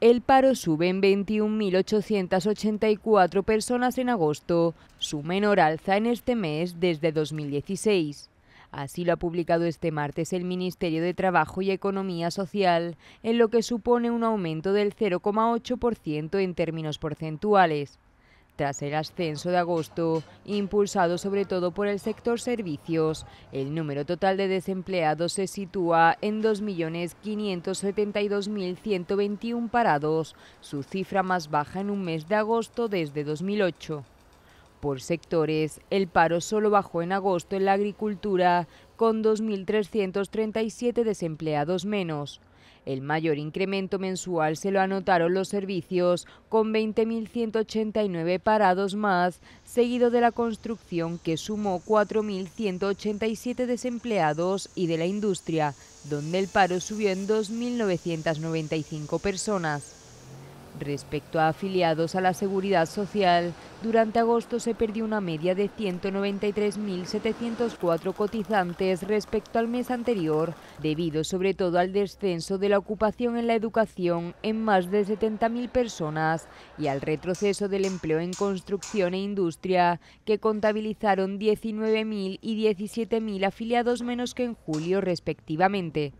El paro sube en 21.884 personas en agosto, su menor alza en este mes desde 2016. Así lo ha publicado este martes el Ministerio de Trabajo y Economía Social, en lo que supone un aumento del 0,8% en términos porcentuales. Tras el ascenso de agosto, impulsado sobre todo por el sector servicios, el número total de desempleados se sitúa en 2.572.121 parados, su cifra más baja en un mes de agosto desde 2008. Por sectores, el paro solo bajó en agosto en la agricultura, con 2.337 desempleados menos, el mayor incremento mensual se lo anotaron los servicios, con 20.189 parados más, seguido de la construcción, que sumó 4.187 desempleados, y de la industria, donde el paro subió en 2.995 personas. Respecto a afiliados a la Seguridad Social, durante agosto se perdió una media de 193.704 cotizantes respecto al mes anterior, debido sobre todo al descenso de la ocupación en la educación en más de 70.000 personas y al retroceso del empleo en construcción e industria, que contabilizaron 19.000 y 17.000 afiliados menos que en julio respectivamente.